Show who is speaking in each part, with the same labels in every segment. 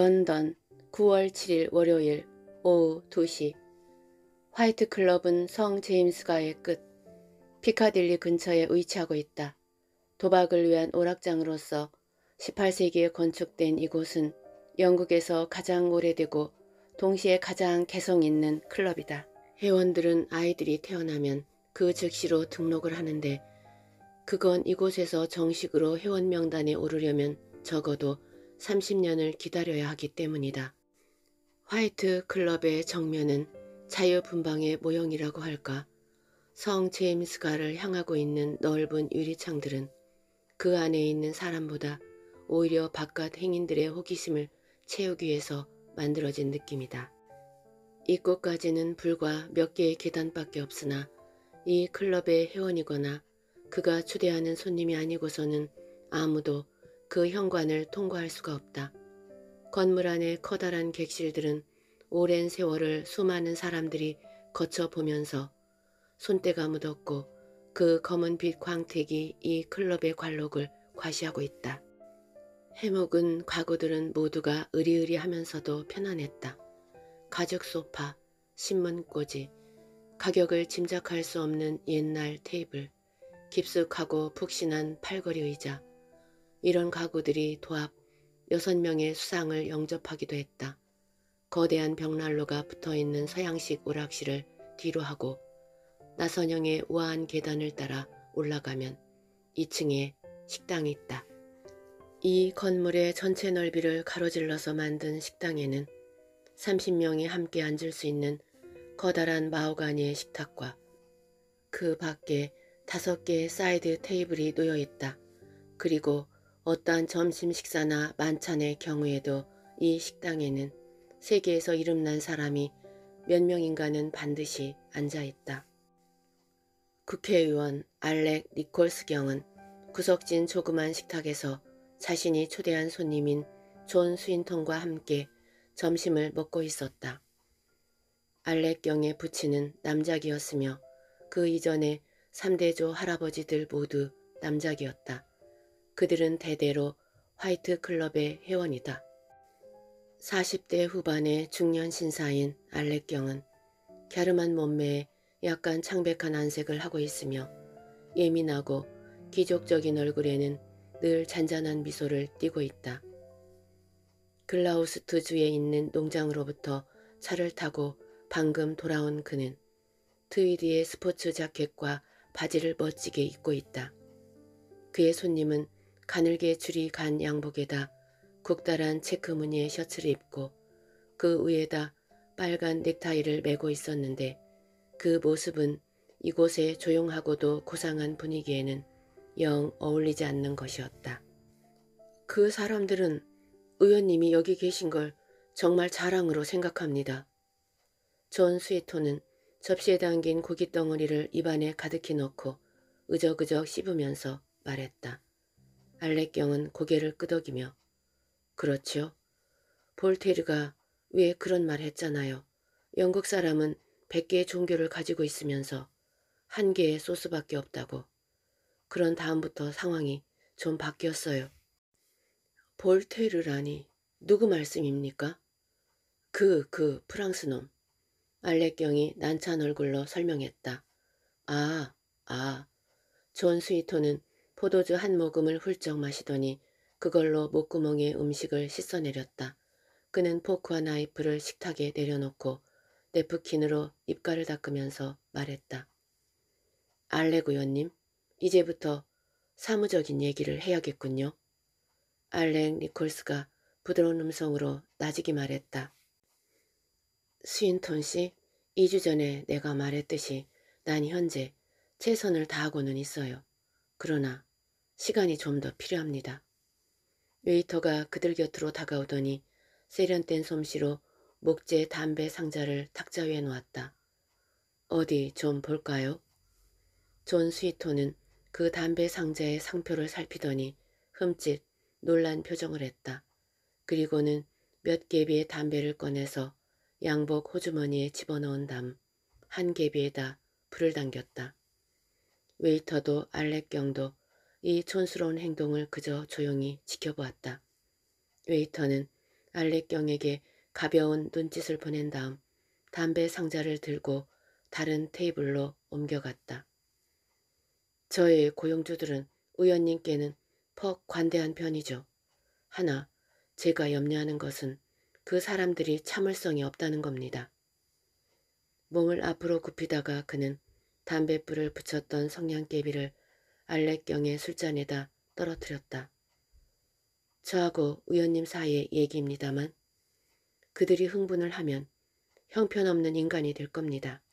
Speaker 1: 런던 9월 7일 월요일 오후 2시 화이트 클럽은 성 제임스가의 끝 피카딜리 근처에 위치하고 있다. 도박을 위한 오락장으로서 18세기에 건축된 이곳은 영국에서 가장 오래되고 동시에 가장 개성 있는 클럽이다. 회원들은 아이들이 태어나면 그 즉시로 등록을 하는데 그건 이곳에서 정식으로 회원 명단에 오르려면 적어도 30년을 기다려야 하기 때문이다. 화이트 클럽의 정면은 자유분방의 모형이라고 할까 성 제임스가를 향하고 있는 넓은 유리창들은 그 안에 있는 사람보다 오히려 바깥 행인들의 호기심을 채우기 위해서 만들어진 느낌이다. 입구까지는 불과 몇 개의 계단밖에 없으나 이 클럽의 회원이거나 그가 초대하는 손님이 아니고서는 아무도 그 현관을 통과할 수가 없다. 건물 안의 커다란 객실들은 오랜 세월을 수많은 사람들이 거쳐보면서 손때가 묻었고 그 검은빛 광택이 이 클럽의 관록을 과시하고 있다. 해묵은가구들은 모두가 으리으리하면서도 편안했다. 가죽 소파, 신문꽂이, 가격을 짐작할 수 없는 옛날 테이블, 깊숙하고 푹신한 팔걸이 의자, 이런 가구들이 도합 여섯 명의 수상을 영접하기도 했다. 거대한 벽난로가 붙어있는 서양식 오락실을 뒤로 하고 나선형의 우아한 계단을 따라 올라가면 2층에 식당이 있다. 이 건물의 전체 넓이를 가로질러서 만든 식당에는 30명이 함께 앉을 수 있는 커다란 마호가니의 식탁과 그 밖에 다섯 개의 사이드 테이블이 놓여 있다. 그리고 어떠한 점심 식사나 만찬의 경우에도 이 식당에는 세계에서 이름난 사람이 몇 명인가는 반드시 앉아있다. 국회의원 알렉 니콜스 경은 구석진 조그만 식탁에서 자신이 초대한 손님인 존 스윈턴과 함께 점심을 먹고 있었다. 알렉 경의 부친은 남작이었으며 그 이전에 3대조 할아버지들 모두 남작이었다. 그들은 대대로 화이트 클럽의 회원이다. 40대 후반의 중년 신사인 알렉경은 갸름한 몸매에 약간 창백한 안색을 하고 있으며 예민하고 기적적인 얼굴에는 늘 잔잔한 미소를 띠고 있다. 글라우스트 주에 있는 농장으로부터 차를 타고 방금 돌아온 그는 트위디의 스포츠 자켓과 바지를 멋지게 입고 있다. 그의 손님은 가늘게 줄이 간 양복에다 국다란 체크 무늬의 셔츠를 입고 그 위에다 빨간 넥타이를 메고 있었는데 그 모습은 이곳의 조용하고도 고상한 분위기에는 영 어울리지 않는 것이었다. 그 사람들은 의원님이 여기 계신 걸 정말 자랑으로 생각합니다. 존 스위토는 접시에 담긴 고깃 덩어리를 입안에 가득히 넣고 으적으적 씹으면서 말했다. 알렉경은 고개를 끄덕이며 그렇지요. 볼테르가 왜 그런 말 했잖아요. 영국 사람은 100개의 종교를 가지고 있으면서 한 개의 소스밖에 없다고. 그런 다음부터 상황이 좀 바뀌었어요. 볼테르라니 누구 말씀입니까? 그, 그 프랑스놈. 알렉경이 난찬 얼굴로 설명했다. 아, 아. 존스위터는 포도주 한 모금을 훌쩍 마시더니 그걸로 목구멍에 음식을 씻어내렸다. 그는 포크와 나이프를 식탁에 내려놓고 네프킨으로 입가를 닦으면서 말했다. 알레구연님, 이제부터 사무적인 얘기를 해야겠군요. 알렉 니콜스가 부드러운 음성으로 나지기 말했다. 스윈톤 씨, 2주 전에 내가 말했듯이 난 현재 최선을 다하고는 있어요. 그러나 시간이 좀 더 필요합니다. 웨이터가 그들 곁으로 다가오더니 세련된 솜씨로 목재 담배 상자를 탁자 위에 놓았다. 어디 좀 볼까요? 존 스위토는 그 담배 상자의 상표를 살피더니 흠칫 놀란 표정을 했다. 그리고는 몇 개비의 담배를 꺼내서 양복 호주머니에 집어넣은 다음 한 개비에다 불을 당겼다. 웨이터도 알렉경도 이 촌스러운 행동을 그저 조용히 지켜보았다. 웨이터는 알렉경에게 가벼운 눈짓을 보낸 다음 담배 상자를 들고 다른 테이블로 옮겨갔다. 저의 고용주들은 의원님께는 퍽 관대한 편이죠. 하나, 제가 염려하는 것은 그 사람들이 참을성이 없다는 겁니다. 몸을 앞으로 굽히다가 그는 담뱃불을 붙였던 성냥개비를 알렉경의 술잔에다 떨어뜨렸다. 저하고 의원님 사이의 얘기입니다만 그들이 흥분을 하면 형편없는 인간이 될 겁니다.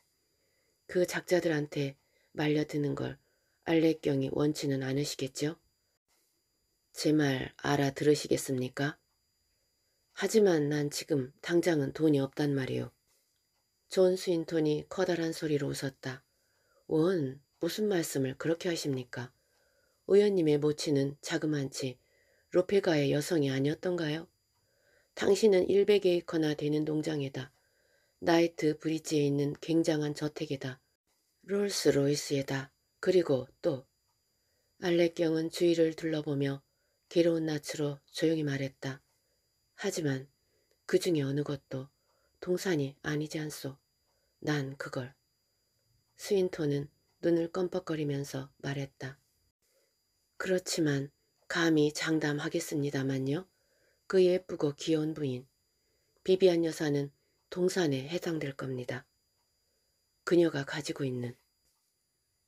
Speaker 1: 그 작자들한테 말려드는 걸 알렉경이 원치는 않으시겠죠? 제 말 알아들으시겠습니까? 하지만 난 지금 당장은 돈이 없단 말이오존 스윈톤이 커다란 소리로 웃었다. 원, 무슨 말씀을 그렇게 하십니까? 의원님의 모친은 자그만치 로페가의 여성이 아니었던가요? 당신은 100에이커나 되는 농장에다. 나이트 브릿지에 있는 굉장한 저택에다. 롤스로이스에다. 그리고 또. 알렉경은 주위를 둘러보며 괴로운 낯으로 조용히 말했다. 하지만 그 중에 어느 것도 동산이 아니지 않소. 난 그걸. 스윈토는 눈을 껌뻑거리면서 말했다. 그렇지만 감히 장담하겠습니다만요. 그 예쁘고 귀여운 부인 비비안 여사는 동산에 해당될 겁니다. 그녀가 가지고 있는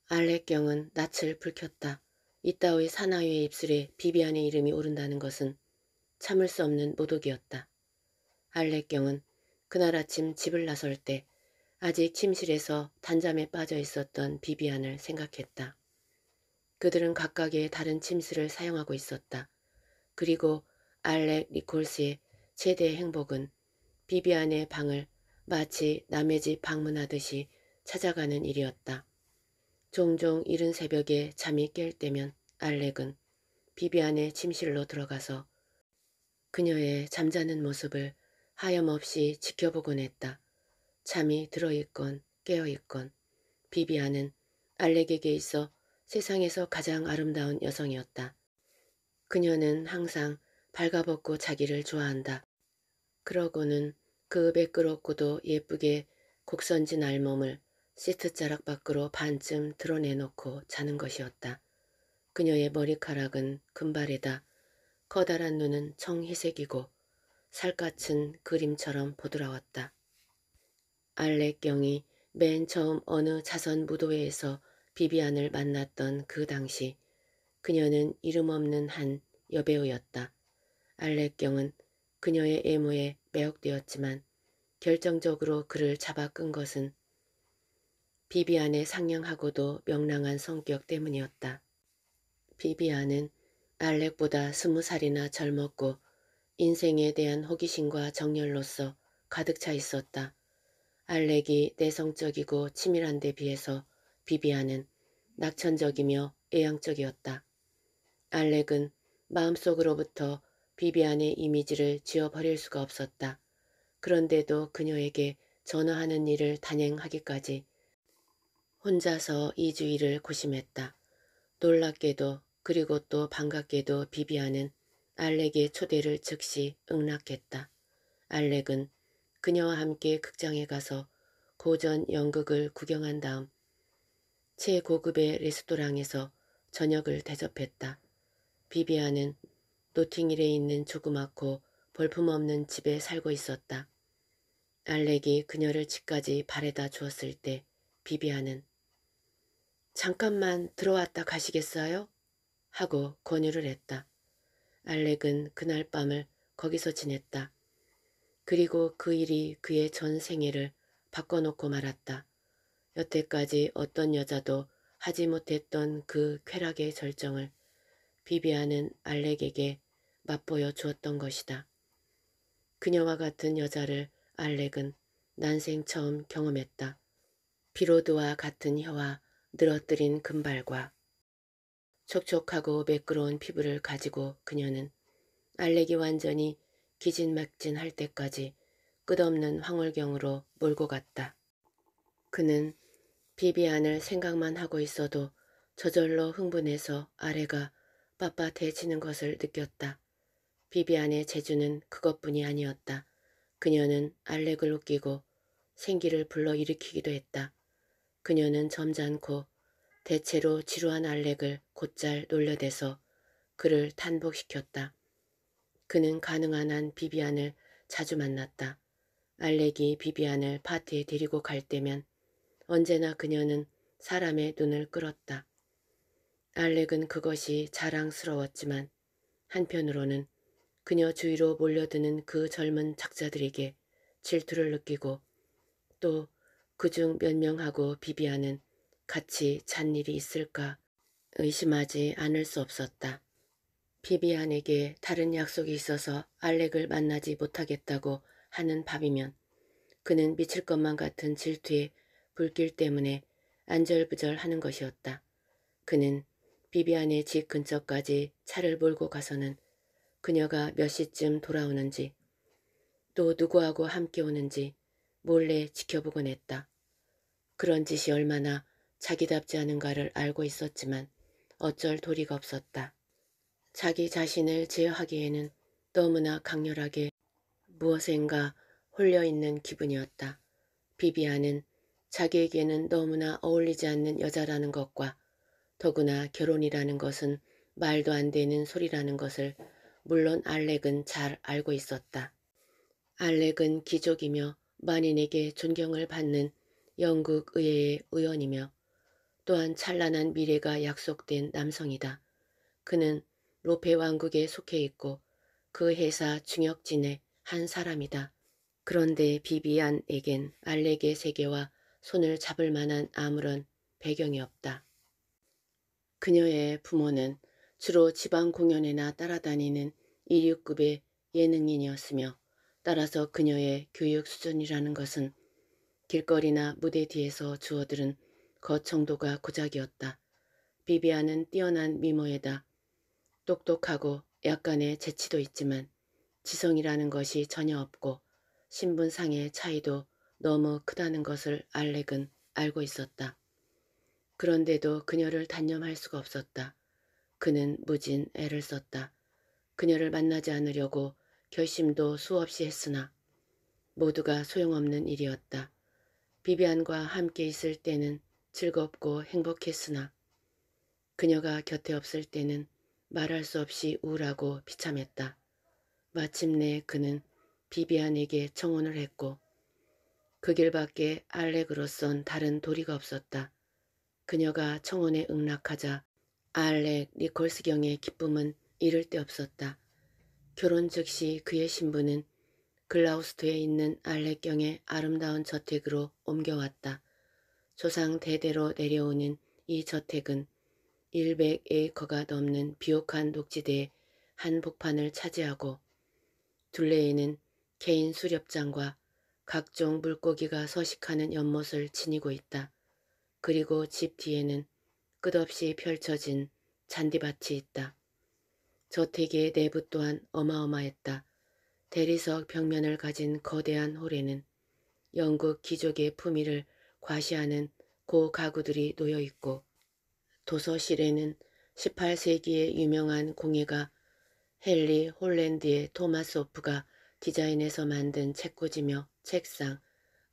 Speaker 1: 알렉경은 낯을 붉켰다이따위 사나이의 입술에 비비안의 이름이 오른다는 것은 참을 수 없는 모독이었다. 알렉경은 그날 아침 집을 나설 때 아직 침실에서 단잠에 빠져 있었던 비비안을 생각했다. 그들은 각각의 다른 침실을 사용하고 있었다. 그리고 알렉 리콜스의 최대 행복은 비비안의 방을 마치 남의 집 방문하듯이 찾아가는 일이었다. 종종 이른 새벽에 잠이 깰 때면 알렉은 비비안의 침실로 들어가서 그녀의 잠자는 모습을 하염없이 지켜보곤 했다. 잠이 들어있건 깨어있건 비비아는 알렉에게 있어 세상에서 가장 아름다운 여성이었다. 그녀는 항상 발가벗고 자기를 좋아한다. 그러고는 그 매끄럽고도 예쁘게 곡선진 알몸을 시트자락 밖으로 반쯤 드러내놓고 자는 것이었다. 그녀의 머리카락은 금발이다. 커다란 눈은 청희색이고 살갗은 그림처럼 보드라웠다. 알렉경이 맨 처음 어느 자선 무도회에서 비비안을 만났던 그 당시 그녀는 이름 없는 한 여배우였다. 알렉경은 그녀의 애무에 매혹되었지만 결정적으로 그를 잡아 끈 것은 비비안의 상냥하고도 명랑한 성격 때문이었다. 비비안은 알렉보다 스무 살이나 젊었고 인생에 대한 호기심과 정열로서 가득 차 있었다. 알렉이 내성적이고 치밀한 데 비해서 비비아는 낙천적이며 애향적이었다. 알렉은 마음속으로부터 비비안의 이미지를 지워버릴 수가 없었다. 그런데도 그녀에게 전화하는 일을 단행하기까지 혼자서 이주일를 고심했다. 놀랍게도 그리고 또 반갑게도 비비안은 알렉의 초대를 즉시 응락했다. 알렉은 그녀와 함께 극장에 가서 고전 연극을 구경한 다음 최고급의 레스토랑에서 저녁을 대접했다. 비비아는 노팅힐에 있는 조그맣고 볼품없는 집에 살고 있었다. 알렉이 그녀를 집까지 바래다 주었을 때 비비아는 잠깐만 들어왔다 가시겠어요? 하고 권유를 했다. 알렉은 그날 밤을 거기서 지냈다. 그리고 그 일이 그의 전 생애를 바꿔놓고 말았다. 여태까지 어떤 여자도 하지 못했던 그 쾌락의 절정을 비비아는 알렉에게 맛보여 주었던 것이다. 그녀와 같은 여자를 알렉은 난생 처음 경험했다. 비로드와 같은 혀와 늘어뜨린 금발과 촉촉하고 매끄러운 피부를 가지고 그녀는 알렉이 완전히 기진맥진 할 때까지 끝없는 황홀경으로 몰고 갔다. 그는 비비안을 생각만 하고 있어도 저절로 흥분해서 아래가 빳빳해지는 것을 느꼈다. 비비안의 재주는 그것뿐이 아니었다. 그녀는 알렉을 웃기고 생기를 불러일으키기도 했다. 그녀는 점잖고 대체로 지루한 알렉을 곧잘 놀려대서 그를 탄복시켰다. 그는 가능한 한 비비안을 자주 만났다. 알렉이 비비안을 파티에 데리고 갈 때면 언제나 그녀는 사람의 눈을 끌었다. 알렉은 그것이 자랑스러웠지만 한편으로는 그녀 주위로 몰려드는 그 젊은 작자들에게 질투를 느끼고 또 그중 몇 명하고 비비안은 같이 잔 일이 있을까 의심하지 않을 수 없었다. 비비안에게 다른 약속이 있어서 알렉을 만나지 못하겠다고 하는 밥이면 그는 미칠 것만 같은 질투의 불길 때문에 안절부절하는 것이었다. 그는 비비안의 집 근처까지 차를 몰고 가서는 그녀가 몇 시쯤 돌아오는지 또 누구하고 함께 오는지 몰래 지켜보곤 했다. 그런 짓이 얼마나 자기답지 않은가를 알고 있었지만 어쩔 도리가 없었다. 자기 자신을 제어하기에는 너무나 강렬하게 무엇인가 홀려있는 기분이었다. 비비안은 자기에게는 너무나 어울리지 않는 여자라는 것과 더구나 결혼이라는 것은 말도 안 되는 소리라는 것을 물론 알렉은 잘 알고 있었다. 알렉은 귀족이며 만인에게 존경을 받는 영국 의회의 의원이며 또한 찬란한 미래가 약속된 남성이다. 그는 로페 왕국에 속해 있고 그 회사 중역진의 한 사람이다. 그런데 비비안에겐 알렉의 세계와 손을 잡을 만한 아무런 배경이 없다. 그녀의 부모는 주로 지방 공연에나 따라다니는 1륙급의 예능인이었으며 따라서 그녀의 교육 수준이라는 것은 길거리나 무대 뒤에서 주어들은 거 정도가 고작이었다. 비비안은 뛰어난 미모에다 똑똑하고 약간의 재치도 있지만 지성이라는 것이 전혀 없고 신분상의 차이도 너무 크다는 것을 알렉은 알고 있었다. 그런데도 그녀를 단념할 수가 없었다. 그는 무진 애를 썼다. 그녀를 만나지 않으려고 결심도 수없이 했으나 모두가 소용없는 일이었다. 비비안과 함께 있을 때는 즐겁고 행복했으나 그녀가 곁에 없을 때는 말할 수 없이 우울하고 비참했다. 마침내 그는 비비안에게 청혼을 했고 그 길밖에 알렉으로선 다른 도리가 없었다. 그녀가 청혼에 응락하자 알렉 리콜스경의 기쁨은 이를 데 없었다. 결혼 즉시 그의 신부는 글라우스트에 있는 알렉경의 아름다운 저택으로 옮겨왔다. 조상 대대로 내려오는 이 저택은 100에이커가 넘는 비옥한 녹지대의 한복판을 차지하고 둘레에는 개인 수렵장과 각종 물고기가 서식하는 연못을 지니고 있다. 그리고 집 뒤에는 끝없이 펼쳐진 잔디밭이 있다. 저택의 내부 또한 어마어마했다. 대리석 벽면을 가진 거대한 홀에는 영국 귀족의 품위를 과시하는 고가구들이 놓여 있고 도서실에는 18세기의 유명한 공예가 헨리 홀랜드의 토마스오프가 디자인해서 만든 책꽂이며 책상,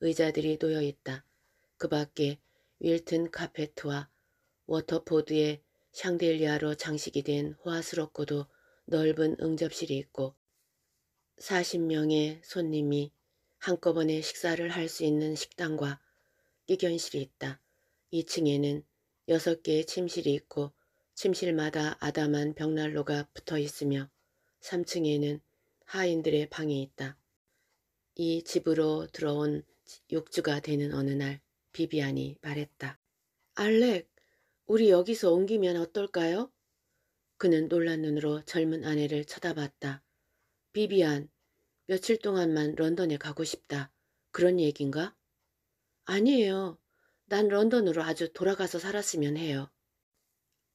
Speaker 1: 의자들이 놓여 있다. 그 밖에 윌튼 카페트와 워터포드의 샹델리아로 장식이 된 호화스럽고도 넓은 응접실이 있고 40명의 손님이 한꺼번에 식사를 할 수 있는 식당과 끼견실이 있다. 2층에는 여섯 개의 침실이 있고 침실마다 아담한 벽난로가 붙어 있으며 3층에는 하인들의 방이 있다. 이 집으로 들어온 육주가 되는 어느 날 비비안이 말했다. 알렉, 우리 여기서 옮기면 어떨까요? 그는 놀란 눈으로 젊은 아내를 쳐다봤다. 비비안, 며칠 동안만 런던에 가고 싶다. 그런 얘긴가? 아니에요. 난 런던으로 아주 돌아가서 살았으면 해요.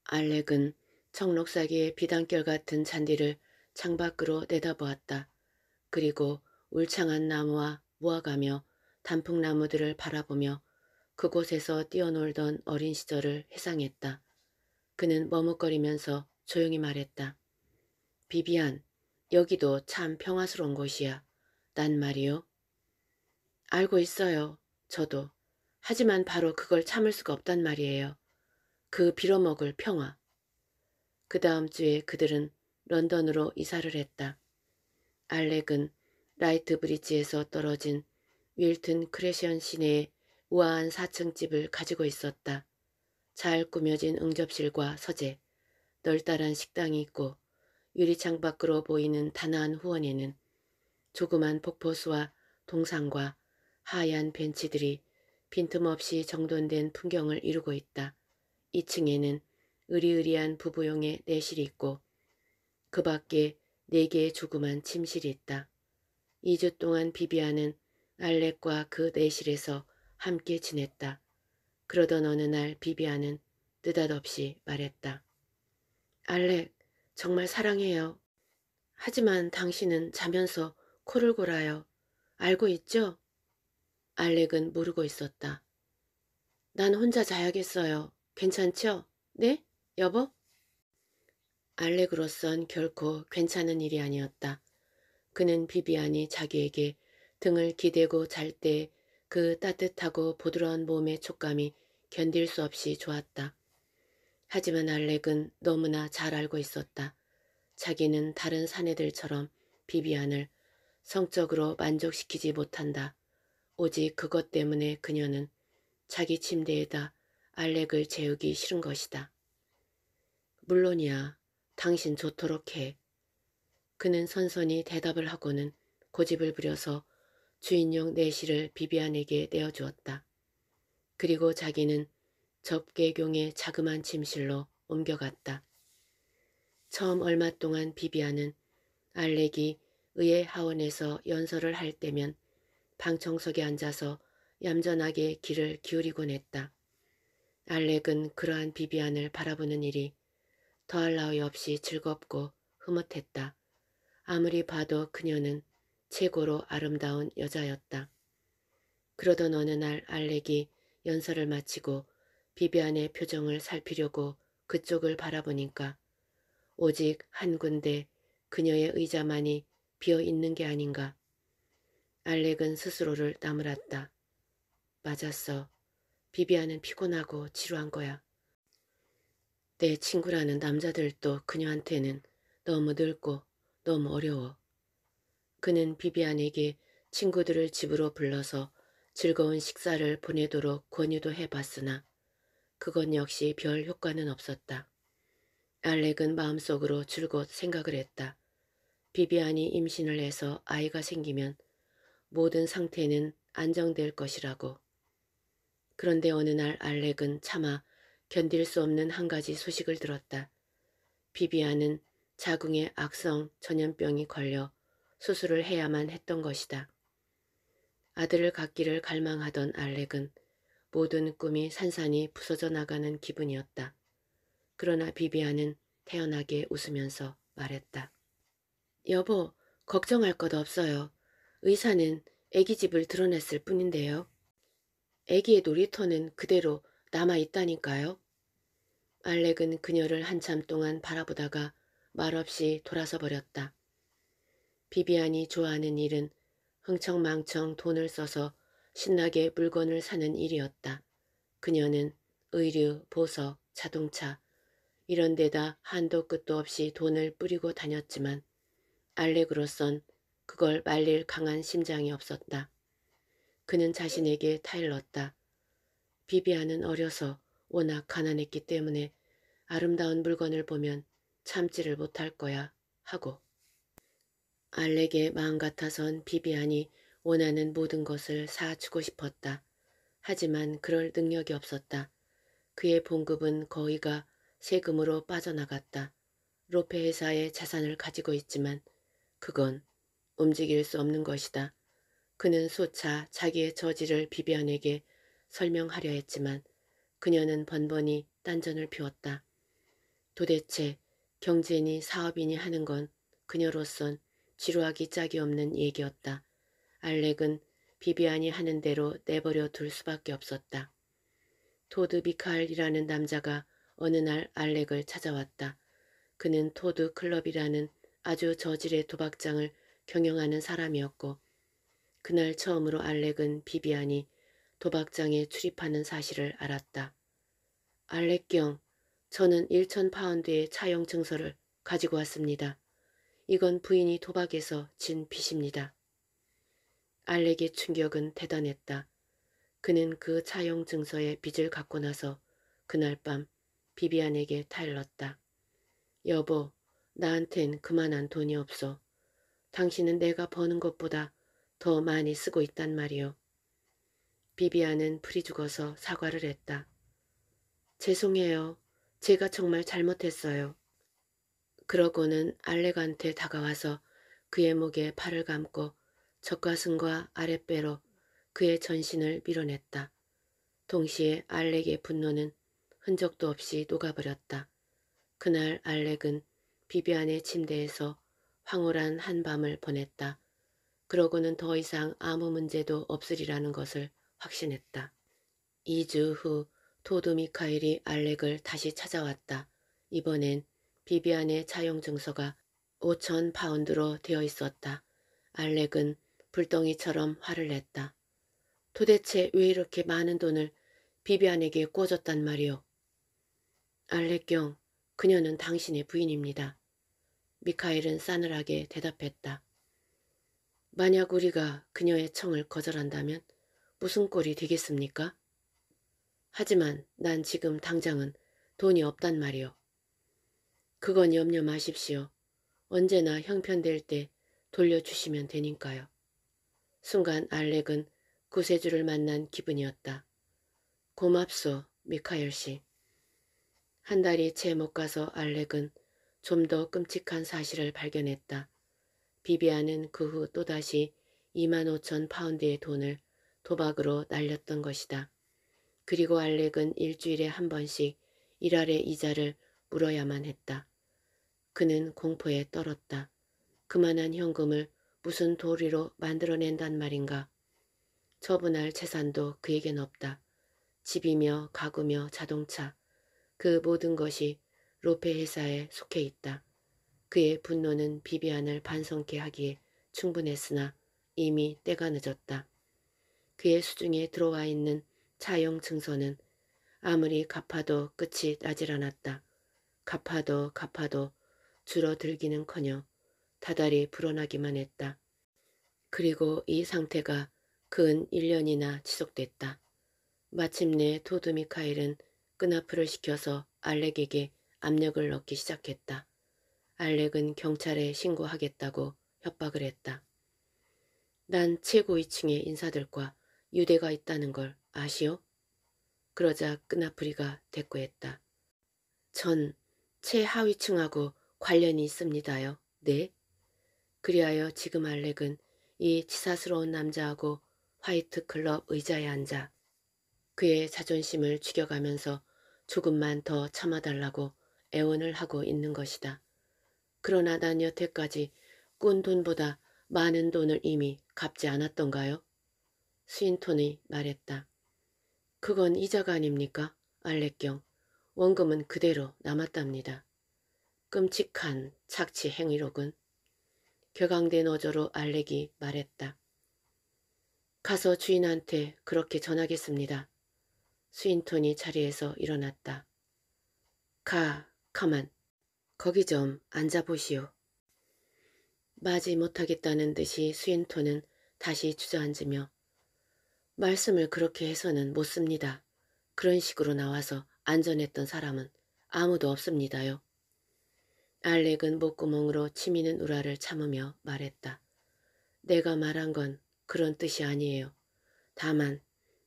Speaker 1: 알렉은 청록사기의 비단결 같은 잔디를 창밖으로 내다보았다. 그리고 울창한 나무와 모아가며 단풍나무들을 바라보며 그곳에서 뛰어놀던 어린 시절을 회상했다. 그는 머뭇거리면서 조용히 말했다. 비비안, 여기도 참 평화스러운 곳이야. 난 말이요. 알고 있어요. 저도. 하지만 바로 그걸 참을 수가 없단 말이에요. 그 빌어먹을 평화. 그 다음 주에 그들은 런던으로 이사를 했다. 알렉은 라이트 브릿지에서 떨어진 윌튼 크레시언 시내의 우아한 4층 집을 가지고 있었다. 잘 꾸며진 응접실과 서재, 널따란 식당이 있고 유리창 밖으로 보이는 단아한 후원에는 조그만 폭포수와 동상과 하얀 벤치들이 빈틈없이 정돈된 풍경을 이루고 있다. 2층에는 으리으리한 부부용의 내실이 있고 그 밖에 4개의 조그만 침실이 있다. 2주 동안 비비아는 알렉과 그 내실에서 함께 지냈다. 그러던 어느 날 비비아는 느닷없이 말했다. 알렉, 정말 사랑해요. 하지만 당신은 자면서 코를 골아요. 알고 있죠? 알렉은 모르고 있었다. 난 혼자 자야겠어요. 괜찮죠? 네? 여보? 알렉으로선 결코 괜찮은 일이 아니었다. 그는 비비안이 자기에게 등을 기대고 잘 때 그 따뜻하고 부드러운 몸의 촉감이 견딜 수 없이 좋았다. 하지만 알렉은 너무나 잘 알고 있었다. 자기는 다른 사내들처럼 비비안을 성적으로 만족시키지 못한다. 오직 그것 때문에 그녀는 자기 침대에다 알렉을 재우기 싫은 것이다. 물론이야. 당신 좋도록 해. 그는 선선히 대답을 하고는 고집을 부려서 주인용 내실을 비비안에게 내어주었다. 그리고 자기는 접개경의 자그만 침실로 옮겨갔다. 처음 얼마 동안 비비안은 알렉이 의회 하원에서 연설을 할 때면 방청석에 앉아서 얌전하게 귀를 기울이곤 했다. 알렉은 그러한 비비안을 바라보는 일이 더할 나위 없이 즐겁고 흐뭇했다. 아무리 봐도 그녀는 최고로 아름다운 여자였다. 그러던 어느 날 알렉이 연설을 마치고 비비안의 표정을 살피려고 그쪽을 바라보니까 오직 한 군데 그녀의 의자만이 비어 있는 게 아닌가 알렉은 스스로를 나무랐다. 맞았어. 비비안은 피곤하고 지루한 거야. 내 친구라는 남자들도 그녀한테는 너무 늙고 너무 어려워. 그는 비비안에게 친구들을 집으로 불러서 즐거운 식사를 보내도록 권유도 해봤으나 그건 역시 별 효과는 없었다. 알렉은 마음속으로 줄곧 생각을 했다. 비비안이 임신을 해서 아이가 생기면 모든 상태는 안정될 것이라고. 그런데 어느 날 알렉은 차마 견딜 수 없는 한 가지 소식을 들었다. 비비아는 자궁에 악성 전염병이 걸려 수술을 해야만 했던 것이다. 아들을 갖기를 갈망하던 알렉은 모든 꿈이 산산이 부서져 나가는 기분이었다. 그러나 비비아는 태연하게 웃으면서 말했다. 여보, 걱정할 것 없어요. 의사는 애기 집을 드러냈을 뿐인데요. 애기의 놀이터는 그대로 남아있다니까요. 알렉은 그녀를 한참 동안 바라보다가 말없이 돌아서 버렸다. 비비안이 좋아하는 일은 흥청망청 돈을 써서 신나게 물건을 사는 일이었다. 그녀는 의류, 보석, 자동차 이런 데다 한도 끝도 없이 돈을 뿌리고 다녔지만 알렉으로선 그걸 말릴 강한 심장이 없었다. 그는 자신에게 타일렀다. 비비아는 어려서 워낙 가난했기 때문에 아름다운 물건을 보면 참지를 못할 거야 하고. 알렉의 마음 같아선 비비안이 원하는 모든 것을 사주고 싶었다. 하지만 그럴 능력이 없었다. 그의 봉급은 거의가 세금으로 빠져나갔다. 로페 회사의 자산을 가지고 있지만 그건 움직일 수 없는 것이다. 그는 수차 자기의 저지를 비비안에게 설명하려 했지만 그녀는 번번이 딴전을 피웠다. 도대체 경제니 사업이니 하는 건 그녀로선 지루하기 짝이 없는 얘기였다. 알렉은 비비안이 하는 대로 내버려 둘 수밖에 없었다. 토드 비칼이라는 남자가 어느 날 알렉을 찾아왔다. 그는 토드 클럽이라는 아주 저질의 도박장을 경영하는 사람이었고 그날 처음으로 알렉은 비비안이 도박장에 출입하는 사실을 알았다. 알렉경, 저는 1천 파운드의 차용 증서를 가지고 왔습니다. 이건 부인이 도박에서 진 빚입니다. 알렉의 충격은 대단했다. 그는 그 차용 증서에 빚을 갖고 나서 그날 밤 비비안에게 타일렀다. 여보, 나한텐 그만한 돈이 없어. 당신은 내가 버는 것보다 더 많이 쓰고 있단 말이오 비비안은 풀이 죽어서 사과를 했다. 죄송해요. 제가 정말 잘못했어요. 그러고는 알렉한테 다가와서 그의 목에 팔을 감고 젖가슴과 아랫배로 그의 전신을 밀어냈다. 동시에 알렉의 분노는 흔적도 없이 녹아버렸다. 그날 알렉은 비비안의 침대에서 황홀한 한밤을 보냈다. 그러고는 더 이상 아무 문제도 없으리라는 것을 확신했다. 2주 후 토드 미카엘이 알렉을 다시 찾아왔다. 이번엔 비비안의 차용 증서가 5천 파운드로 되어 있었다. 알렉은 불덩이처럼 화를 냈다. 도대체 왜 이렇게 많은 돈을 비비안에게 꿔줬단 말이오? 알렉경, 그녀는 당신의 부인입니다. 미카엘은 싸늘하게 대답했다. 만약 우리가 그녀의 청을 거절한다면 무슨 꼴이 되겠습니까? 하지만 난 지금 당장은 돈이 없단 말이오. 그건 염려 마십시오. 언제나 형편될 때 돌려주시면 되니까요. 순간 알렉은 구세주를 만난 기분이었다. 고맙소, 미카엘 씨. 한 달이 채 못 가서 알렉은 좀더 끔찍한 사실을 발견했다. 비비아는그 후 또다시 2만 5천 파운드의 돈을 도박으로 날렸던 것이다. 그리고 알렉은 일주일에 한 번씩 일할의 이자를 물어야만 했다. 그는 공포에 떨었다. 그만한 현금을 무슨 도리로 만들어낸단 말인가. 처분할 재산도 그에겐 없다. 집이며 가구며 자동차 그 모든 것이 로페 회사에 속해 있다. 그의 분노는 비비안을 반성케 하기에 충분했으나 이미 때가 늦었다. 그의 수중에 들어와 있는 차용 증서는 아무리 갚아도 끝이 나질 않았다. 갚아도 갚아도 줄어들기는커녕 다달이 불어나기만 했다. 그리고 이 상태가 근 1년이나 지속됐다. 마침내 토드 미카일은 끈아풀을 시켜서 알렉에게 압력을 넣기 시작했다. 알렉은 경찰에 신고하겠다고 협박을 했다. 난 최고 2층의 인사들과 유대가 있다는 걸 아시오? 그러자 끈아프리가 대꾸했다. 전 최하위층하고 관련이 있습니다요. 네? 그리하여 지금 알렉은 이 치사스러운 남자하고 화이트 클럽 의자에 앉아 그의 자존심을 죽여가면서 조금만 더 참아달라고 애원을 하고 있는 것이다. 그러나 난 여태까지 꾼 돈보다 많은 돈을 이미 갚지 않았던가요? 스윈톤이 말했다. 그건 이자가 아닙니까? 알렉경. 원금은 그대로 남았답니다. 끔찍한 착취 행위로군. 격앙된 어조로 알렉이 말했다. 가서 주인한테 그렇게 전하겠습니다. 스윈톤이 자리에서 일어났다. 가, 가만, 거기 좀 앉아보시오. 마지 못하겠다는 듯이 수인토는 다시 주저앉으며 말씀을 그렇게 해서는 못 씁니다. 그런 식으로 나와서 안전했던 사람은 아무도 없습니다요. 알렉은 목구멍으로 치미는 우라를 참으며 말했다. 내가 말한 건 그런 뜻이 아니에요. 다만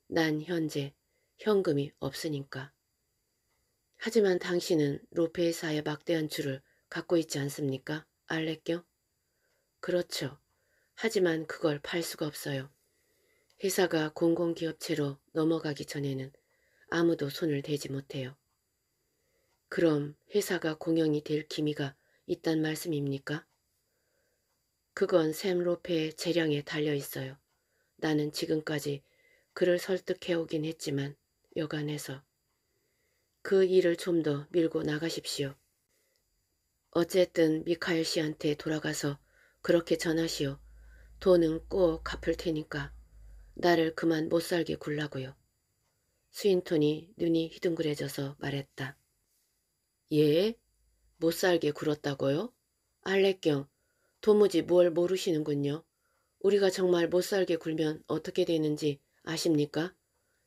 Speaker 1: 난 현재 현금이 없으니까. 하지만 당신은 로페이사의 막대한 줄을 갖고 있지 않습니까? 알렉겨 그렇죠. 하지만 그걸 팔 수가 없어요. 회사가 공공기업체로 넘어가기 전에는 아무도 손을 대지 못해요. 그럼 회사가 공영이 될 기미가 있단 말씀입니까? 그건 샘 로페의 재량에 달려 있어요. 나는 지금까지 그를 설득해오긴 했지만 여간해서 그 일을 좀 더 밀고 나가십시오. 어쨌든 미카엘 씨한테 돌아가서 그렇게 전하시오. 돈은 꼭 갚을 테니까 나를 그만 못살게 굴라고요. 스윈톤이 눈이 희둥그레져서 말했다. 예? 못살게 굴었다고요? 알렉경, 도무지 뭘 모르시는군요. 우리가 정말 못살게 굴면 어떻게 되는지 아십니까?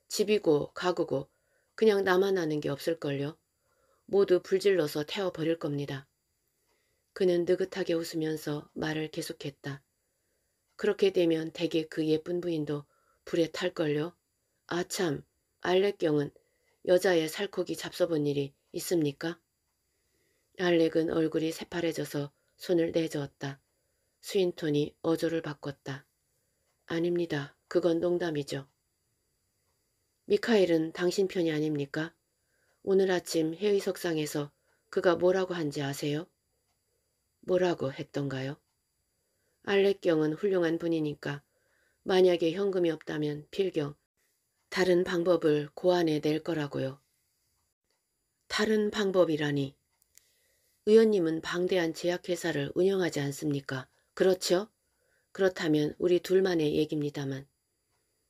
Speaker 1: 집이고 가구고 그냥 나만 아는 게 없을걸요. 모두 불질러서 태워버릴 겁니다. 그는 느긋하게 웃으면서 말을 계속했다. 그렇게 되면 대개 그 예쁜 부인도 불에 탈걸요. 아참, 알렉경은 여자의 살코기 잡숴본 일이 있습니까? 알렉은 얼굴이 새파래져서 손을 내저었다. 스윈톤이 어조를 바꿨다. 아닙니다. 그건 농담이죠. 미카엘은 당신 편이 아닙니까? 오늘 아침 회의석상에서 그가 뭐라고 한지 아세요? 뭐라고 했던가요? 알렉경은 훌륭한 분이니까 만약에 현금이 없다면 필경, 다른 방법을 고안해 낼 거라고요. 다른 방법이라니. 의원님은 방대한 제약회사를 운영하지 않습니까? 그렇죠? 그렇다면 우리 둘만의 얘기입니다만.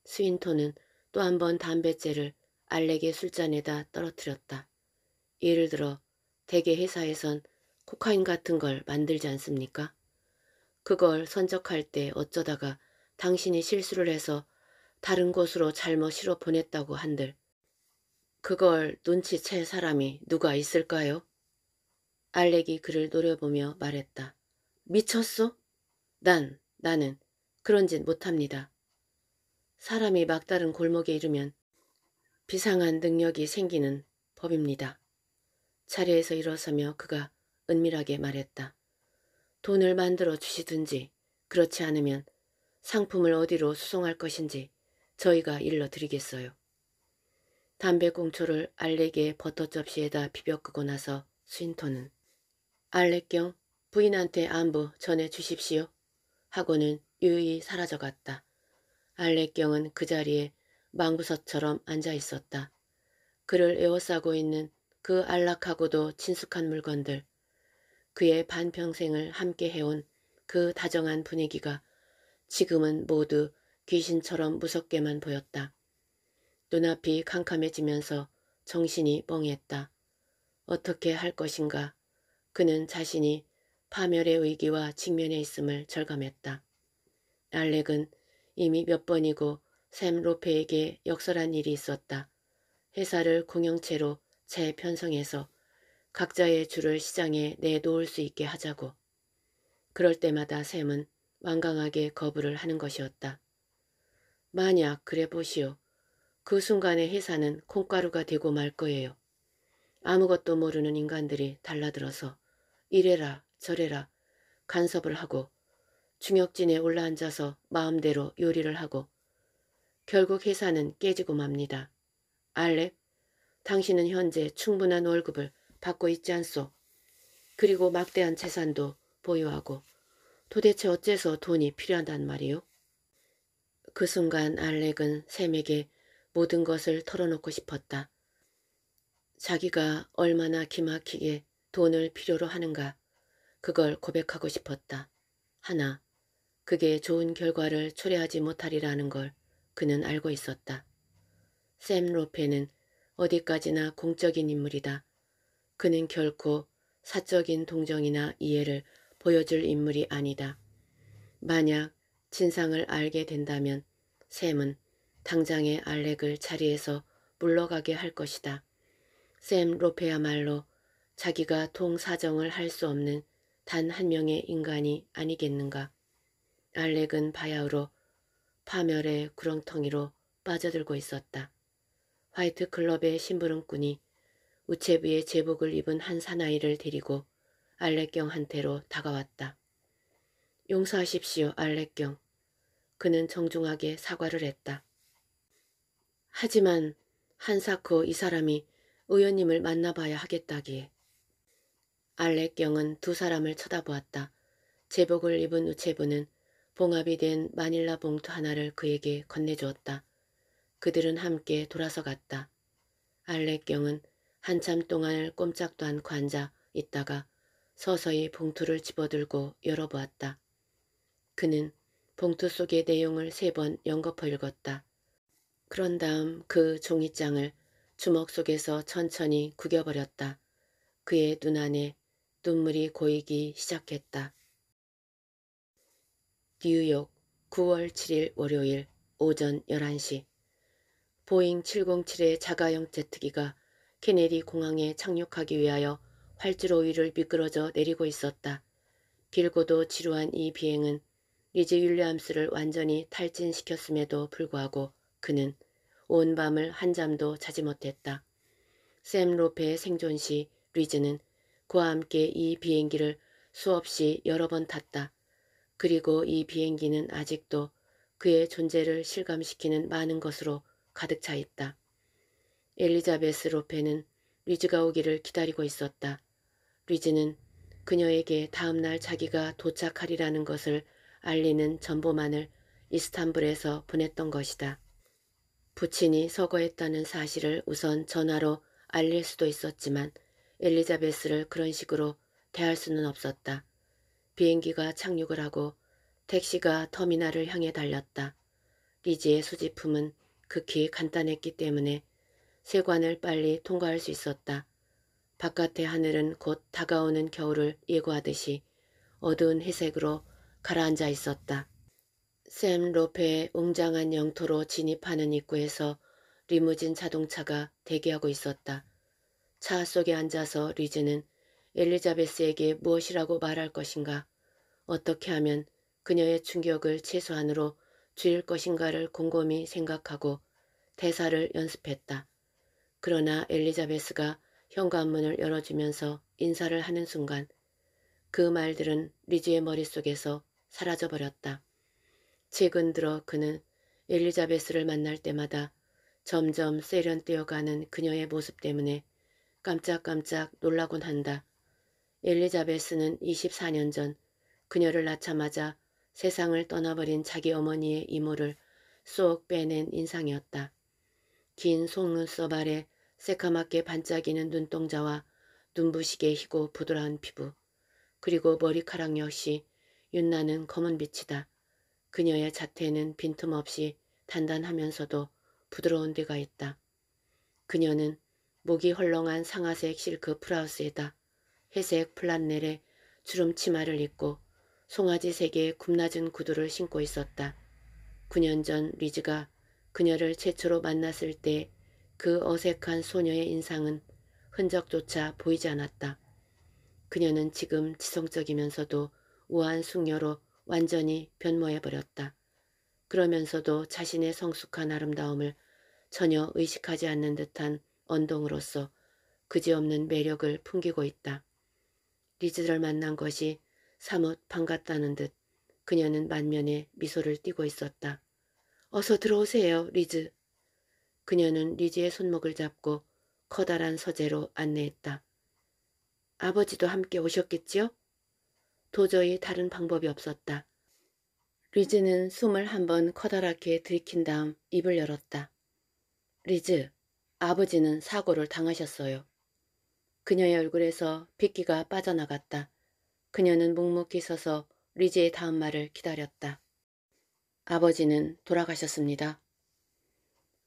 Speaker 1: 스윈톤은 또한번 담뱃재를 알렉의 술잔에다 떨어뜨렸다. 예를 들어 대개 회사에선 코카인 같은 걸 만들지 않습니까? 그걸 선적할 때 어쩌다가 당신이 실수를 해서 다른 곳으로 잘못 실어 보냈다고 한들 그걸 눈치챌 사람이 누가 있을까요? 알렉이 그를 노려보며 말했다. 미쳤소? 난, 나는 그런 짓 못합니다. 사람이 막다른 골목에 이르면 비상한 능력이 생기는 법입니다. 자리에서 일어서며 그가 은밀하게 말했다. 돈을 만들어 주시든지 그렇지 않으면 상품을 어디로 수송할 것인지 저희가 일러드리겠어요. 담배꽁초를 알렉의 버터접시에다 비벼 끄고 나서 스윈턴은 알렉경 부인한테 안부 전해 주십시오 하고는 유유히 사라져갔다. 알렉경은 그 자리에 망부서처럼 앉아 있었다. 그를 에워싸고 있는 그 안락하고도 친숙한 물건들, 그의 반평생을 함께 해온 그 다정한 분위기가 지금은 모두 귀신처럼 무섭게만 보였다. 눈앞이 캄캄해지면서 정신이 멍했다. 어떻게 할 것인가? 그는 자신이 파멸의 위기와 직면에 있음을 절감했다. 알렉은 이미 몇 번이고 샘 로페에게 역설한 일이 있었다. 회사를 공영체로 재편성해서 각자의 줄을 시장에 내놓을 수 있게 하자고. 그럴 때마다 샘은 완강하게 거부를 하는 것이었다. 만약 그래 보시오. 그 순간에 회사는 콩가루가 되고 말 거예요. 아무것도 모르는 인간들이 달라들어서 이래라 저래라 간섭을 하고 중역진에 올라앉아서 마음대로 요리를 하고 결국 회사는 깨지고 맙니다. 알렙, 당신은 현재 충분한 월급을 받고 있지 않소. 그리고 막대한 재산도 보유하고 도대체 어째서 돈이 필요하단 말이오그 순간 알렉은 샘에게 모든 것을 털어놓고 싶었다. 자기가 얼마나 기막히게 돈을 필요로 하는가 그걸 고백하고 싶었다. 하나, 그게 좋은 결과를 초래하지 못하리라는 걸 그는 알고 있었다. 샘 로페는 어디까지나 공적인 인물이다. 그는 결코 사적인 동정이나 이해를 보여줄 인물이 아니다. 만약 진상을 알게 된다면 샘은 당장의 알렉을 자리에서 물러가게 할 것이다. 샘 로페야말로 자기가 통사정을 할 수 없는 단 한 명의 인간이 아니겠는가. 알렉은 바야흐로 파멸의 구렁텅이로 빠져들고 있었다. 화이트 클럽의 심부름꾼이 우체부의 제복을 입은 한 사나이를 데리고 알렉경한테로 다가왔다. 용서하십시오, 알렉경. 그는 정중하게 사과를 했다. 하지만 한사코 이 사람이 의원님을 만나봐야 하겠다기에 알렉경은 두 사람을 쳐다보았다. 제복을 입은 우체부는 봉합이 된 마닐라 봉투 하나를 그에게 건네주었다. 그들은 함께 돌아서 갔다. 알렉경은 한참 동안 꼼짝도 않고 앉아 있다가 서서히 봉투를 집어들고 열어보았다. 그는 봉투 속의 내용을 세 번 연거푸 읽었다. 그런 다음 그 종이장을 주먹 속에서 천천히 구겨버렸다. 그의 눈 안에 눈물이 고이기 시작했다. 뉴욕 9월 7일 월요일 오전 11시 보잉 707의 자가용 제트기가 케네디 공항에 착륙하기 위하여 활주로 위를 미끄러져 내리고 있었다. 길고도 지루한 이 비행은 리즈 윌리엄스를 완전히 탈진시켰음에도 불구하고 그는 온 밤을 한 잠도 자지 못했다. 샘 로페의 생존 시 리즈는 그와 함께 이 비행기를 수없이 여러 번 탔다. 그리고 이 비행기는 아직도 그의 존재를 실감시키는 많은 것으로 가득 차 있다. 엘리자베스 로페는 리즈가 오기를 기다리고 있었다. 리즈는 그녀에게 다음날 자기가 도착하리라는 것을 알리는 전보만을 이스탄불에서 보냈던 것이다. 부친이 서거했다는 사실을 우선 전화로 알릴 수도 있었지만 엘리자베스를 그런 식으로 대할 수는 없었다. 비행기가 착륙을 하고 택시가 터미널을 향해 달렸다. 리지의 수지품은 극히 간단했기 때문에 세관을 빨리 통과할 수 있었다. 바깥의 하늘은 곧 다가오는 겨울을 예고하듯이 어두운 회색으로 가라앉아 있었다. 샘 로페의 웅장한 영토로 진입하는 입구에서 리무진 자동차가 대기하고 있었다. 차 속에 앉아서 리즈는 엘리자베스에게 무엇이라고 말할 것인가 어떻게 하면 그녀의 충격을 최소한으로 줄일 것인가를 곰곰이 생각하고 대사를 연습했다. 그러나 엘리자베스가 현관문을 열어주면서 인사를 하는 순간 그 말들은 리즈의 머릿속에서 사라져버렸다. 최근 들어 그는 엘리자베스를 만날 때마다 점점 세련되어가는 그녀의 모습 때문에 깜짝깜짝 놀라곤 한다. 엘리자베스는 24년 전 그녀를 낳자마자 세상을 떠나버린 자기 어머니의 이모를 쏙 빼낸 인상이었다. 긴 속눈썹 아래 새카맣게 반짝이는 눈동자와 눈부시게 희고 부드러운 피부 그리고 머리카락 역시 윤나는 검은 빛이다. 그녀의 자태는 빈틈없이 단단하면서도 부드러운 데가 있다. 그녀는 목이 헐렁한 상아색 실크 프라우스에다 회색 플란넬에 주름 치마를 입고 송아지 색의 굽낮은 구두를 신고 있었다. 9년 전 리즈가 그녀를 최초로 만났을 때 그 어색한 소녀의 인상은 흔적조차 보이지 않았다. 그녀는 지금 지성적이면서도 우아한 숙녀로 완전히 변모해버렸다. 그러면서도 자신의 성숙한 아름다움을 전혀 의식하지 않는 듯한 언동으로서 그지없는 매력을 풍기고 있다. 리즈를 만난 것이 사뭇 반갑다는 듯 그녀는 만면에 미소를 띠고 있었다. 어서 들어오세요, 리즈. 그녀는 리즈의 손목을 잡고 커다란 서재로 안내했다. 아버지도 함께 오셨겠지요? 도저히 다른 방법이 없었다. 리즈는 숨을 한 번 커다랗게 들이킨 다음 입을 열었다. 리즈, 아버지는 사고를 당하셨어요. 그녀의 얼굴에서 핏기가 빠져나갔다. 그녀는 묵묵히 서서 리지의 다음 말을 기다렸다. 아버지는 돌아가셨습니다.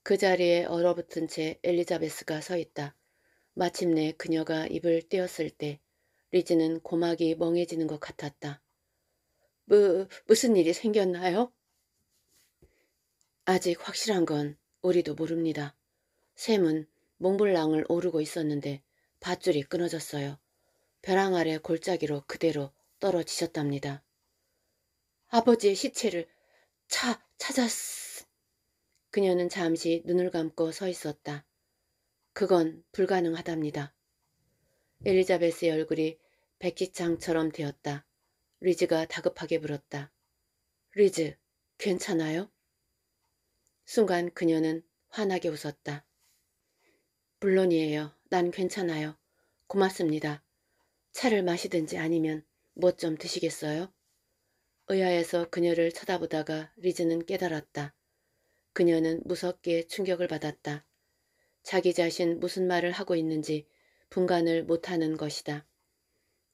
Speaker 1: 그 자리에 얼어붙은 채 엘리자베스가 서 있다. 마침내 그녀가 입을 떼었을 때 리지는 고막이 멍해지는 것 같았다. 무, 무슨 일이 생겼나요? 아직 확실한 건 우리도 모릅니다. 샘은 몽블랑을 오르고 있었는데 밧줄이 끊어졌어요. 벼랑 아래 골짜기로 그대로 떨어지셨답니다. 아버지의 시체를 차, 찾았... 그녀는 잠시 눈을 감고 서 있었다. 그건 불가능하답니다. 엘리자베스의 얼굴이 백지창처럼 되었다. 리즈가 다급하게 물었다. 리즈, 괜찮아요? 순간 그녀는 환하게 웃었다. 물론이에요. 난 괜찮아요. 고맙습니다. 차를 마시든지 아니면 뭐 좀 드시겠어요? 의아해서 그녀를 쳐다보다가 리즈는 깨달았다. 그녀는 무섭게 충격을 받았다. 자기 자신 무슨 말을 하고 있는지 분간을 못하는 것이다.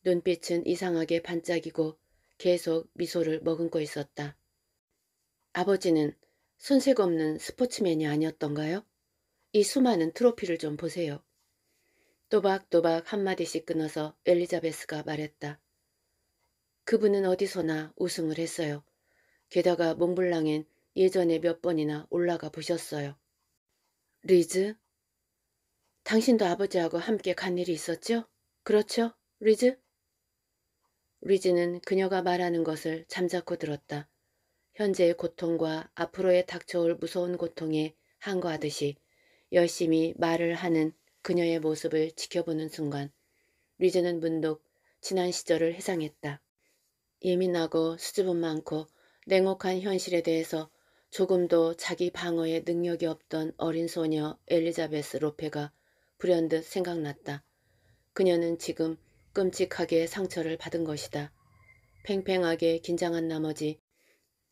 Speaker 1: 눈빛은 이상하게 반짝이고 계속 미소를 머금고 있었다. 아버지는 손색 없는 스포츠맨이 아니었던가요? 이 수많은 트로피를 좀 보세요. 또박또박 한마디씩 끊어서 엘리자베스가 말했다. 그분은 어디서나 웃음을 했어요. 게다가 몽블랑엔 예전에 몇 번이나 올라가 보셨어요. 리즈? 당신도 아버지하고 함께 간 일이 있었죠? 그렇죠, 리즈? 리즈는 그녀가 말하는 것을 잠자코 들었다. 현재의 고통과 앞으로의 닥쳐올 무서운 고통에 항거하듯이 열심히 말을 하는 그녀의 모습을 지켜보는 순간 리즈는 문득 지난 시절을 회상했다. 예민하고 수줍음 많고 냉혹한 현실에 대해서 조금도 자기 방어에 능력이 없던 어린 소녀 엘리자베스 로페가 불현듯 생각났다. 그녀는 지금 끔찍하게 상처를 받은 것이다. 팽팽하게 긴장한 나머지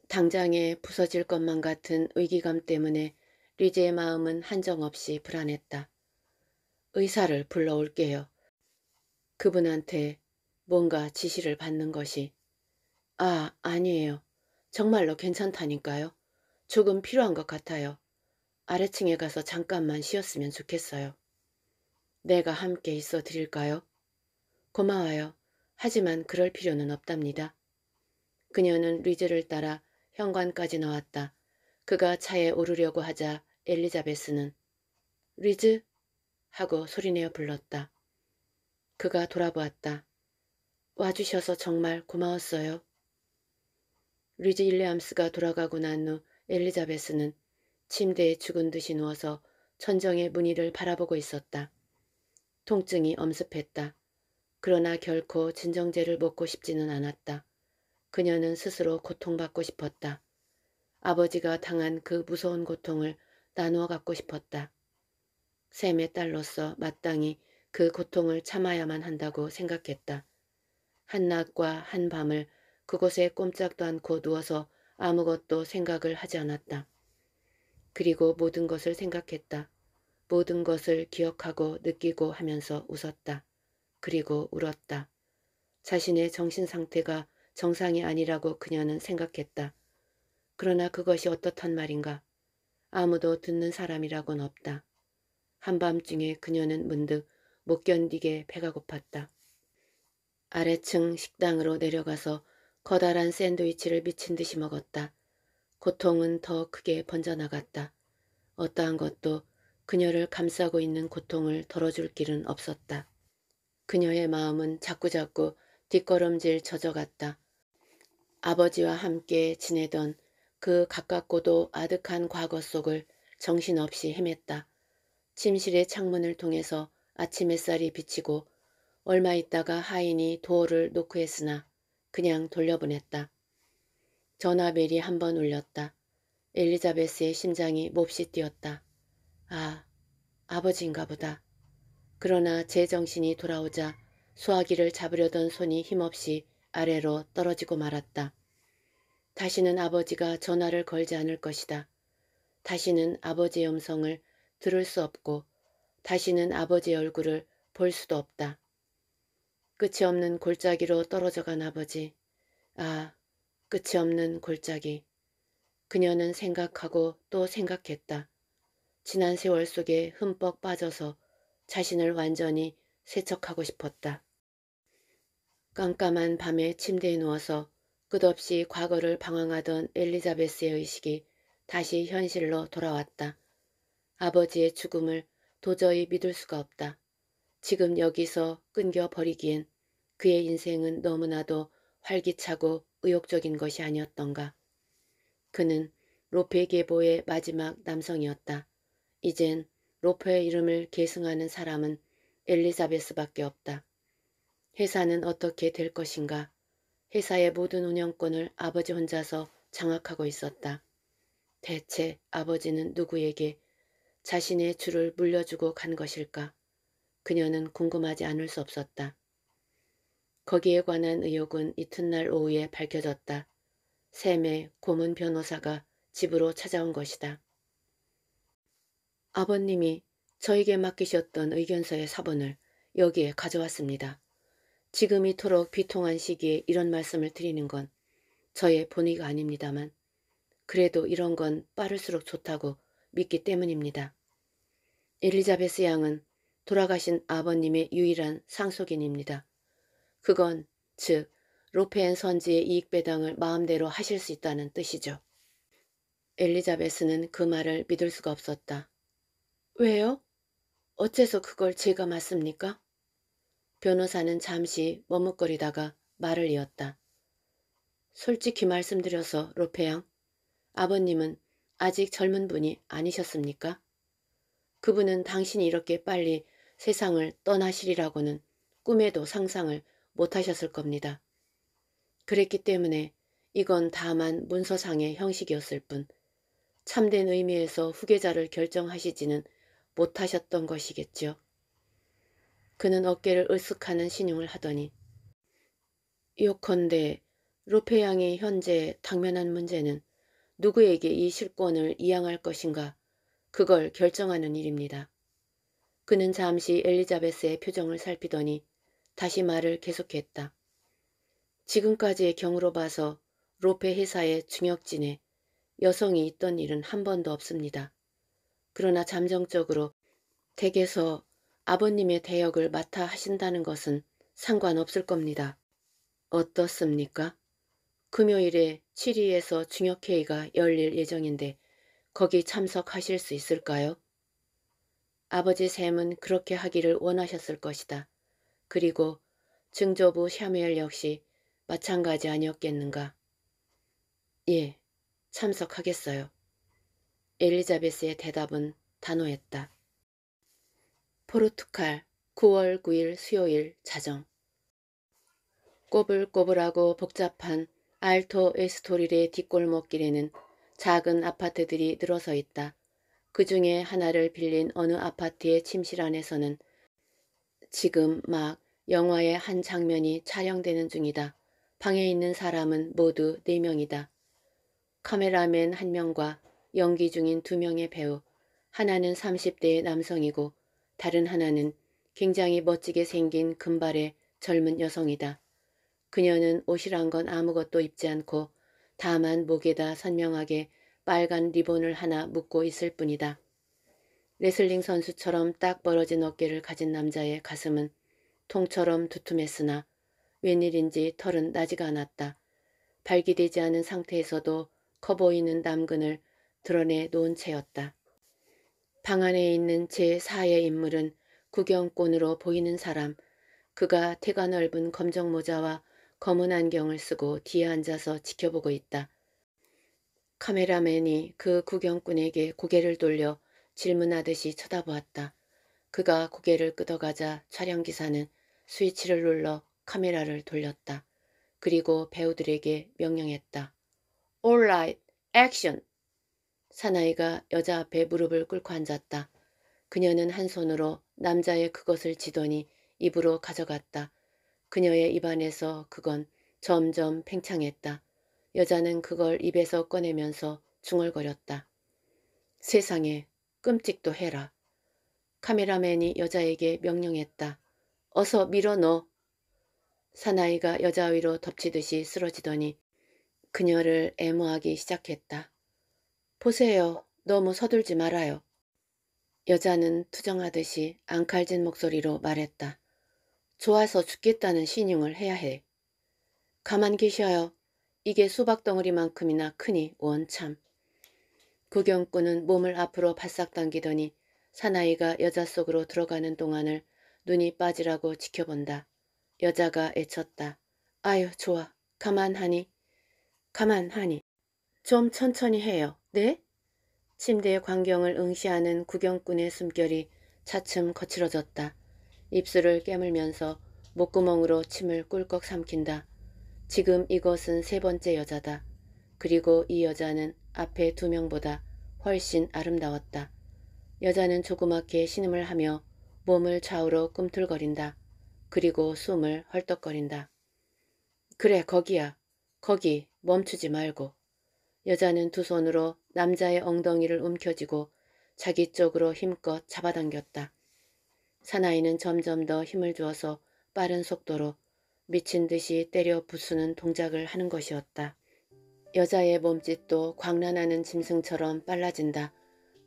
Speaker 1: 당장에 부서질 것만 같은 위기감 때문에 리즈의 마음은 한정없이 불안했다. 의사를 불러올게요. 그분한테 뭔가 지시를 받는 것이 아 아니에요. 정말로 괜찮다니까요. 조금 필요한 것 같아요. 아래층에 가서 잠깐만 쉬었으면 좋겠어요. 내가 함께 있어 드릴까요? 고마워요. 하지만 그럴 필요는 없답니다. 그녀는 리즈를 따라 현관까지 나왔다. 그가 차에 오르려고 하자 엘리자베스는 리즈 하고 소리내어 불렀다. 그가 돌아보았다. 와주셔서 정말 고마웠어요. 리즈 일리암스가 돌아가고 난 후 엘리자베스는 침대에 죽은 듯이 누워서 천정의 무늬를 바라보고 있었다. 통증이 엄습했다. 그러나 결코 진정제를 먹고 싶지는 않았다. 그녀는 스스로 고통받고 싶었다. 아버지가 당한 그 무서운 고통을 나누어 갖고 싶었다. 샘의 딸로서 마땅히 그 고통을 참아야만 한다고 생각했다. 한낮과 한밤을 그곳에 꼼짝도 않고 누워서 아무것도 생각을 하지 않았다. 그리고 모든 것을 생각했다. 모든 것을 기억하고 느끼고 하면서 웃었다. 그리고 울었다. 자신의 정신 상태가 정상이 아니라고 그녀는 생각했다. 그러나 그것이 어떻단 말인가. 아무도 듣는 사람이라곤 없다. 한밤중에 그녀는 문득 못 견디게 배가 고팠다. 아래층 식당으로 내려가서 커다란 샌드위치를 미친 듯이 먹었다. 고통은 더 크게 번져나갔다. 어떠한 것도 그녀를 감싸고 있는 고통을 덜어줄 길은 없었다. 그녀의 마음은 자꾸자꾸 뒷걸음질 젖어갔다. 아버지와 함께 지내던 그 가깝고도 아득한 과거 속을 정신없이 헤맸다. 침실의 창문을 통해서 아침 햇살이 비치고 얼마 있다가 하인이 도어를 노크했으나 그냥 돌려보냈다. 전화벨이 한 번 울렸다. 엘리자베스의 심장이 몹시 뛰었다. 아, 아버지인가 보다. 그러나 제 정신이 돌아오자 수화기를 잡으려던 손이 힘없이 아래로 떨어지고 말았다. 다시는 아버지가 전화를 걸지 않을 것이다. 다시는 아버지의 음성을 들을 수 없고 다시는 아버지의 얼굴을 볼 수도 없다. 끝이 없는 골짜기로 떨어져 간 아버지. 아, 끝이 없는 골짜기. 그녀는 생각하고 또 생각했다. 지난 세월 속에 흠뻑 빠져서 자신을 완전히 세척하고 싶었다. 깜깜한 밤에 침대에 누워서 끝없이 과거를 방황하던 엘리자베스의 의식이 다시 현실로 돌아왔다. 아버지의 죽음을 도저히 믿을 수가 없다. 지금 여기서 끊겨버리기엔 그의 인생은 너무나도 활기차고 의욕적인 것이 아니었던가. 그는 로페 계보의 마지막 남성이었다. 이젠 로페의 이름을 계승하는 사람은 엘리자베스밖에 없다. 회사는 어떻게 될 것인가? 회사의 모든 운영권을 아버지 혼자서 장악하고 있었다. 대체 아버지는 누구에게 자신의 줄을 물려주고 간 것일까? 그녀는 궁금하지 않을 수 없었다. 거기에 관한 의혹은 이튿날 오후에 밝혀졌다. 샘의 고문 변호사가 집으로 찾아온 것이다. 아버님이 저에게 맡기셨던 의견서의 사본을 여기에 가져왔습니다. 지금 이토록 비통한 시기에 이런 말씀을 드리는 건 저의 본의가 아닙니다만 그래도 이런 건 빠를수록 좋다고 믿기 때문입니다. 엘리자베스 양은 돌아가신 아버님의 유일한 상속인입니다. 그건 즉 로페엔 선지의 이익 배당을 마음대로 하실 수 있다는 뜻이죠. 엘리자베스는 그 말을 믿을 수가 없었다. 왜요? 어째서 그걸 제가 맞습니까? 변호사는 잠시 머뭇거리다가 말을 이었다. 솔직히 말씀드려서 로페양, 아버님은 아직 젊은 분이 아니셨습니까? 그분은 당신이 이렇게 빨리 세상을 떠나시리라고는 꿈에도 상상을 못하셨을 겁니다. 그랬기 때문에 이건 다만 문서상의 형식이었을 뿐 참된 의미에서 후계자를 결정하시지는 못하셨던 것이겠죠. 그는 어깨를 으쓱하는 신용을 하더니 요컨대 로페양의 현재 당면한 문제는 누구에게 이 실권을 이양할 것인가 그걸 결정하는 일입니다. 그는 잠시 엘리자베스의 표정을 살피더니 다시 말을 계속했다. 지금까지의 경우로 봐서 로페 회사의 중역진에 여성이 있던 일은 한 번도 없습니다. 그러나 잠정적으로 댁에서 아버님의 대역을 맡아 하신다는 것은 상관없을 겁니다. 어떻습니까? 금요일에 7위에서 중역회의가 열릴 예정인데 거기 참석하실 수 있을까요? 아버지 샘은 그렇게 하기를 원하셨을 것이다. 그리고 증조부 샤무엘 역시 마찬가지 아니었겠는가. 예, 참석하겠어요. 엘리자베스의 대답은 단호했다. 포르투칼 9월 9일 수요일 자정 꼬불꼬불하고 복잡한 알토 에스토리의 뒷골목길에는 작은 아파트들이 늘어서 있다. 그 중에 하나를 빌린 어느 아파트의 침실 안에서는 지금 막 영화의 한 장면이 촬영되는 중이다. 방에 있는 사람은 모두 4명이다. 카메라맨 1명과 연기 중인 2명의 배우, 하나는 30대의 남성이고 다른 하나는 굉장히 멋지게 생긴 금발의 젊은 여성이다. 그녀는 옷이란 건 아무것도 입지 않고 다만 목에다 선명하게 빨간 리본을 하나 묶고 있을 뿐이다. 레슬링 선수처럼 딱 벌어진 어깨를 가진 남자의 가슴은 통처럼 두툼했으나 웬일인지 털은 나지가 않았다. 발기되지 않은 상태에서도 커 보이는 남근을 드러내 놓은 채였다. 방 안에 있는 제4의 인물은 구경꾼으로 보이는 사람, 그가 태가 넓은 검정 모자와 검은 안경을 쓰고 뒤에 앉아서 지켜보고 있다. 카메라맨이 그 구경꾼에게 고개를 돌려 질문하듯이 쳐다보았다. 그가 고개를 끄덕가자 촬영기사는 스위치를 눌러 카메라를 돌렸다. 그리고 배우들에게 명령했다. Alright, action! 사나이가 여자 앞에 무릎을 꿇고 앉았다. 그녀는 한 손으로 남자의 그것을 지더니 입으로 가져갔다. 그녀의 입안에서 그건 점점 팽창했다. 여자는 그걸 입에서 꺼내면서 중얼거렸다. 세상에 끔찍도 해라. 카메라맨이 여자에게 명령했다. 어서 밀어 넣어. 사나이가 여자 위로 덮치듯이 쓰러지더니 그녀를 애무하기 시작했다. 보세요. 너무 서둘지 말아요. 여자는 투정하듯이 앙칼진 목소리로 말했다. 좋아서 죽겠다는 신용을 해야 해. 가만 계셔요. 이게 수박 덩어리만큼이나 크니 원참. 구경꾼은 몸을 앞으로 바싹 당기더니 사나이가 여자 속으로 들어가는 동안을 눈이 빠지라고 지켜본다. 여자가 애쳤다. 아유 좋아. 가만하니. 가만하니. 좀 천천히 해요. 네? 침대의 광경을 응시하는 구경꾼의 숨결이 차츰 거칠어졌다. 입술을 깨물면서 목구멍으로 침을 꿀꺽 삼킨다. 지금 이것은 세 번째 여자다. 그리고 이 여자는 앞에 두 명보다 훨씬 아름다웠다. 여자는 조그맣게 신음을 하며 몸을 좌우로 꿈틀거린다. 그리고 숨을 헐떡거린다. 그래 거기야. 거기 멈추지 말고. 여자는 두 손으로 남자의 엉덩이를 움켜쥐고 자기 쪽으로 힘껏 잡아당겼다. 사나이는 점점 더 힘을 주어서 빠른 속도로 미친 듯이 때려 부수는 동작을 하는 것이었다. 여자의 몸짓도 광란하는 짐승처럼 빨라진다.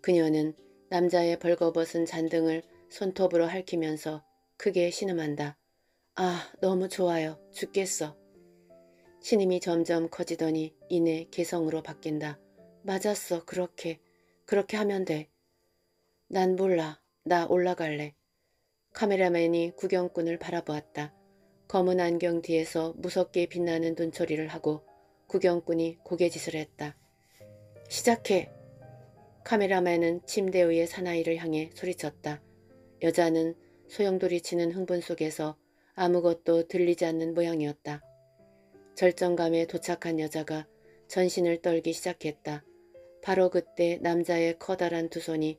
Speaker 1: 그녀는 남자의 벌거벗은 잔등을 손톱으로 핥히면서 크게 신음한다. 아 너무 좋아요. 죽겠어. 신임이 점점 커지더니 이내 개성으로 바뀐다. 맞았어. 그렇게. 그렇게 하면 돼. 난 몰라. 나 올라갈래. 카메라맨이 구경꾼을 바라보았다. 검은 안경 뒤에서 무섭게 빛나는 눈초리를 하고 구경꾼이 고개짓을 했다. 시작해! 카메라맨은 침대 위의 사나이를 향해 소리쳤다. 여자는 소용돌이 치는 흥분 속에서 아무것도 들리지 않는 모양이었다. 절정감에 도착한 여자가 전신을 떨기 시작했다. 바로 그때 남자의 커다란 두 손이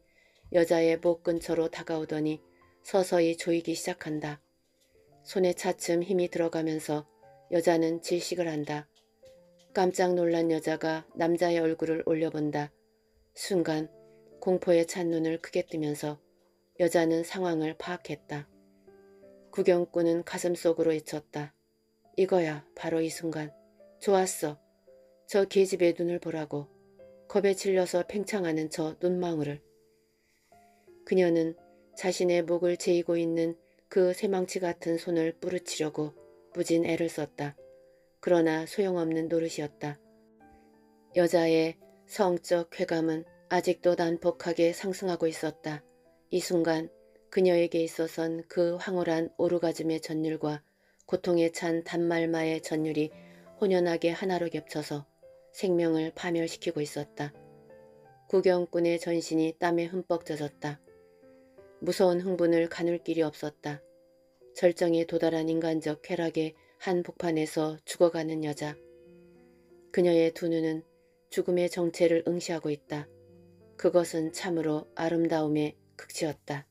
Speaker 1: 여자의 목 근처로 다가오더니 서서히 조이기 시작한다. 손에 차츰 힘이 들어가면서 여자는 질식을 한다. 깜짝 놀란 여자가 남자의 얼굴을 올려본다. 순간 공포에 찬 눈을 크게 뜨면서 여자는 상황을 파악했다. 구경꾼은 가슴속으로 외쳤다. 이거야 바로 이 순간. 좋았어. 저 계집의 눈을 보라고. 겁에 질려서 팽창하는 저 눈망울을. 그녀는 자신의 목을 제이고 있는 그 새망치 같은 손을 뿌르치려고 무진 애를 썼다. 그러나 소용없는 노릇이었다. 여자의 성적 쾌감은 아직도 난폭하게 상승하고 있었다. 이 순간 그녀에게 있어선 그 황홀한 오르가즘의 전율과 고통에 찬 단말마의 전율이 혼연하게 하나로 겹쳐서 생명을 파멸시키고 있었다. 구경꾼의 전신이 땀에 흠뻑 젖었다. 무서운 흥분을 가눌 길이 없었다. 절정에 도달한 인간적 쾌락의 한 복판에서 죽어가는 여자. 그녀의 두 눈은 죽음의 정체를 응시하고 있다. 그것은 참으로 아름다움의 극치였다.